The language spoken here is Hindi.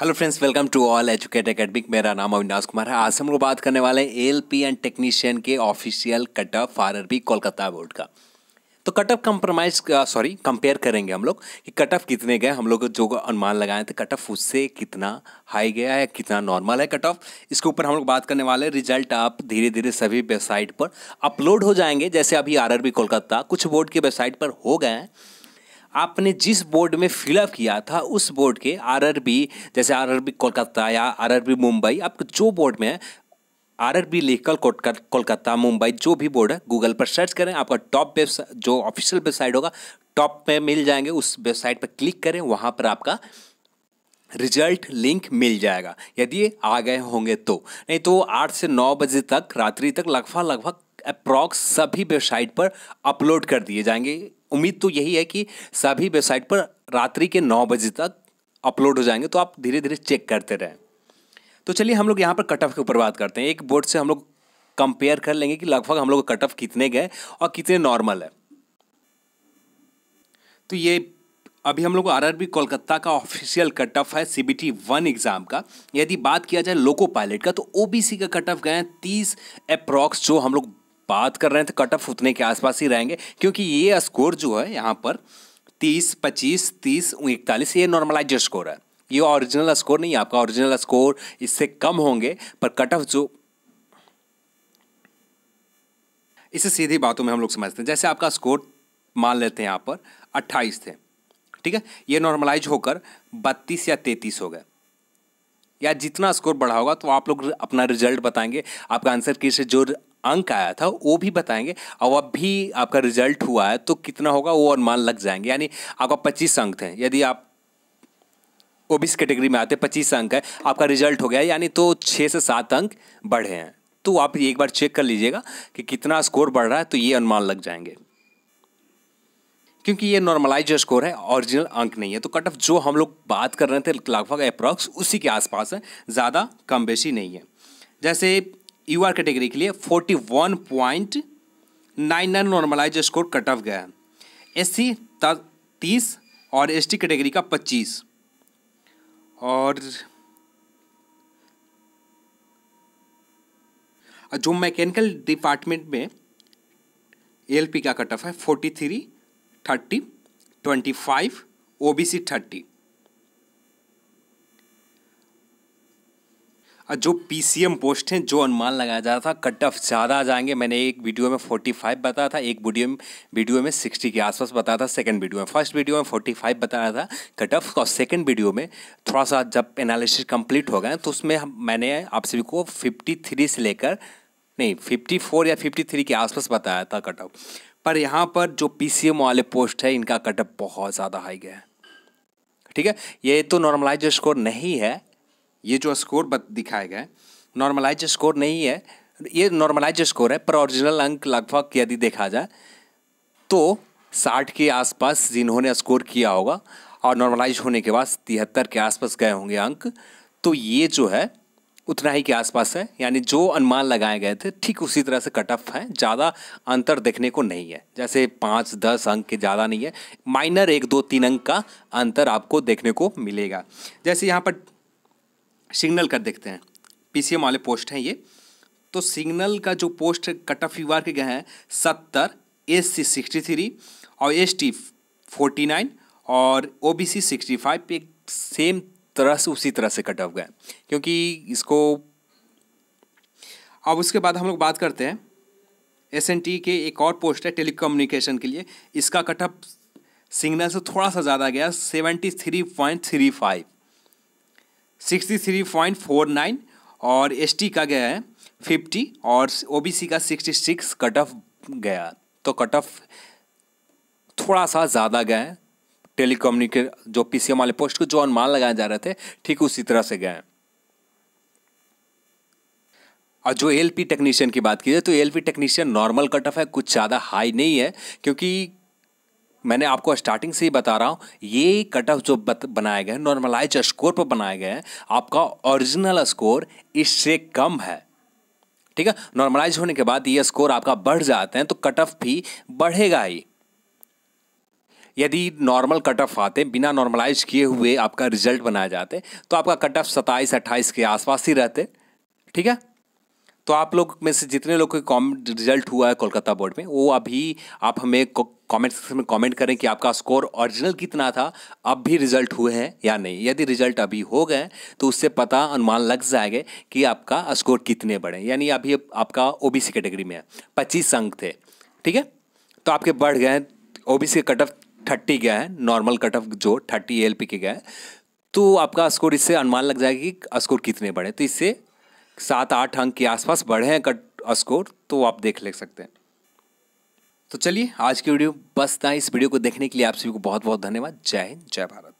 hello friends welcome to all educate academic मेरा नाम अविनाश कुमार है आज हम लोग बात करने वाले हैं एल पी एंड टेक्नीशियन के official cut off R R B Kolkata board का तो cut off compromise sorry compare करेंगे हम लोग कि कट ऑफ कितने गए हम लोग जो अनुमान लगाए थे कट ऑफ उससे कितना हाई गया है कितना नॉर्मल है कट ऑफ इसके ऊपर हम लोग बात करने वाले रिजल्ट आप धीरे धीरे सभी वेबसाइट पर अपलोड हो जाएंगे जैसे अभी आर आर बी कोलकाता कुछ बोर्ड की वेबसाइट पर हो गए हैं आपने जिस बोर्ड में फिलअप किया था उस बोर्ड के आरआरबी जैसे आरआरबी कोलकाता या आरआरबी मुंबई आपके जो बोर्ड में है आर आर बी लेखल कोलकाता मुंबई जो भी बोर्ड है गूगल पर सर्च करें आपका टॉप वेबसाइट जो ऑफिशियल वेबसाइट होगा टॉप में मिल जाएंगे उस वेबसाइट पर क्लिक करें वहाँ पर आपका रिजल्ट लिंक मिल जाएगा यदि आ गए होंगे तो नहीं तो आठ से नौ बजे तक रात्रि तक लगभग लगभग अप्रॉक्स सभी वेबसाइट पर अपलोड कर दिए जाएंगे उम्मीद तो यही है कि सभी वेबसाइट पर रात्रि के नौ बजे तक अपलोड हो जाएंगे तो आप धीरे धीरे चेक करते रहें तो चलिए हम लोग यहाँ पर कट ऑफ के ऊपर बात करते हैं एक बोर्ड से हम लोग कंपेयर कर लेंगे कि लगभग हम लोग कट ऑफ कितने गए और कितने नॉर्मल है तो ये अभी हम लोग आर कोलकाता का ऑफिशियल कट ऑफ है सीबीटी वन एग्जाम का यदि बात किया जाए लोको पायलट का तो ओबीसी का कट ऑफ गए हैं तीस अप्रॉक्स जो हम लोग बात कर रहे हैं तो कट ऑफ उतने के आसपास ही रहेंगे क्योंकि ये स्कोर जो है यहाँ पर तीस पच्चीस तीस इकतालीस ये नॉर्मलाइज स्कोर है ये ओरिजिनल स्कोर नहीं है आपका ओरिजिनल स्कोर इससे कम होंगे पर कट ऑफ जो इसे सीधी बातों में हम लोग समझते हैं जैसे आपका स्कोर मान लेते हैं यहाँ पर अट्ठाईस थे ठीक है ये नॉर्मलाइज होकर बत्तीस या तैंतीस हो गए या जितना स्कोर बढ़ा होगा तो आप लोग अपना रिजल्ट बताएंगे आपका आंसर किस जो अंक आया था वो भी बताएंगे और अब भी आपका रिजल्ट हुआ है तो कितना होगा वो अनुमान लग जाएंगे यानी आपका पच्चीस अंक थे यदि आप ओबीसी कैटेगरी में आते पच्चीस अंक है आपका रिजल्ट हो गया यानी तो छः से सात अंक बढ़े हैं तो आप एक बार चेक कर लीजिएगा कि कितना स्कोर बढ़ रहा है तो ये अनुमान लग जाएंगे क्योंकि ये नॉर्मलाइज स्कोर है ओरिजिनल अंक नहीं है तो कट ऑफ जो हम लोग बात कर रहे थे लगभग अप्रॉक्स उसी के आसपास है ज़्यादा कम बेशी नहीं है जैसे यू आर कैटेगरी के लिए forty one point nine nine normalise score cut off गया एस सी तीस और एस टी कैटेगरी का पच्चीस और जो मैकेनिकल डिपार्टमेंट में एल पी का कट ऑफ है forty three thirty twenty five O B C thirty जो पी पोस्ट हैं जो अनुमान लगाया जा रहा था कट ऑफ ज़्यादा आ जाएंगे मैंने एक वीडियो में 45 बताया था एक वीडियो में वीडियो में 60 के आसपास बताया था सेकंड वीडियो में फर्स्ट वीडियो में 45 बताया था कट ऑफ और सेकंड वीडियो में थोड़ा सा जब एनालिसिस कंप्लीट हो गए तो उसमें हम मैंने आप सभी को फिफ्टी से लेकर नहीं फिफ्टी या फिफ्टी के आसपास बताया था कट ऑफ पर यहाँ पर जो पी वाले पोस्ट है इनका कट ऑफ बहुत ज़्यादा हाई गया है ठीक है ये तो नॉर्मलाइज स्कोर नहीं है ये जो स्कोर दिखाया गया है नॉर्मलाइज स्कोर नहीं है ये नॉर्मलाइज स्कोर है पर ओरिजिनल अंक लगभग यदि देखा जाए तो साठ के आसपास जिन्होंने स्कोर किया होगा और नॉर्मलाइज होने के बाद तिहत्तर के आसपास गए होंगे अंक तो ये जो है उतना ही के आसपास है यानी जो अनुमान लगाए गए थे ठीक उसी तरह से कट ऑफ हैं ज़्यादा अंतर देखने को नहीं है जैसे पाँच दस अंक के ज़्यादा नहीं है माइनर एक दो तीन अंक का अंतर आपको देखने को मिलेगा जैसे यहाँ पर सिग्नल का देखते हैं पीसीएम वाले पोस्ट हैं ये तो सिग्नल का जो पोस्ट कट ऑफ यूआर के गए हैं सत्तर एस सी सिक्सटी थ्री और एस टी फोर्टी नाइन और O B C sixty five पे सेम तरह से उसी तरह से कट ऑफ गए क्योंकि इसको अब उसके बाद हम लोग बात करते हैं एस एन टी के एक और पोस्ट है टेली के लिए इसका कट ऑफ सिग्नल से थोड़ा सा ज़्यादा गया seventy three point three five sixty three point four nine और एस का गया है फिफ्टी और ओ का सिक्सटी सिक्स कट ऑफ गया तो कट ऑफ थोड़ा सा ज़्यादा गए हैं टेली जो पी सी एम वाले पोस्ट को जो अनुमान लगाए जा रहे थे ठीक उसी तरह से गए हैं और जो एल पी टेक्नीशियन की बात की जाए तो L P technician normal cut off है कुछ ज़्यादा हाई नहीं है क्योंकि मैंने आपको स्टार्टिंग से ही बता रहा हूँ ये कट ऑफ जो बनाए गए हैं नॉर्मलाइज स्कोर पर बनाए गए हैं आपका ओरिजिनल स्कोर इससे कम है ठीक है नॉर्मलाइज होने के बाद ये स्कोर आपका बढ़ जाते हैं तो कट ऑफ भी बढ़ेगा ही यदि नॉर्मल कट ऑफ आते बिना नॉर्मलाइज किए हुए आपका रिजल्ट बनाए जाते तो आपका कट ऑफ सत्ताईस अट्ठाईस के आसपास ही रहते ठीक है तो आप लोग में से जितने लोग के कॉम रिजल्ट हुआ है कोलकाता बोर्ड में वो अभी आप हमें कमेंट सेक्शन में कमेंट करें कि आपका स्कोर ओरिजिनल कितना था अब भी रिजल्ट हुए हैं या नहीं यदि रिजल्ट अभी हो गए तो उससे पता अनुमान लग जाएगा कि आपका स्कोर कितने बढ़े यानी अभी आपका सी कैटेगरी में है पच्चीस अंक थे ठीक है तो आपके बढ़ गए O B C cut off thirty गया है नॉर्मल कट ऑफ जो थर्टी एल पी के गए तो आपका स्कोर इससे अनुमान लग जाएगा कि स्कोर कितने बढ़े तो इससे सात आठ अंक के आसपास बढ़े हैं कट स्कोर तो आप देख ले सकते हैं तो चलिए आज की वीडियो बस ना इस वीडियो को देखने के लिए आप सभी को बहुत बहुत धन्यवाद जय हिंद जय भारत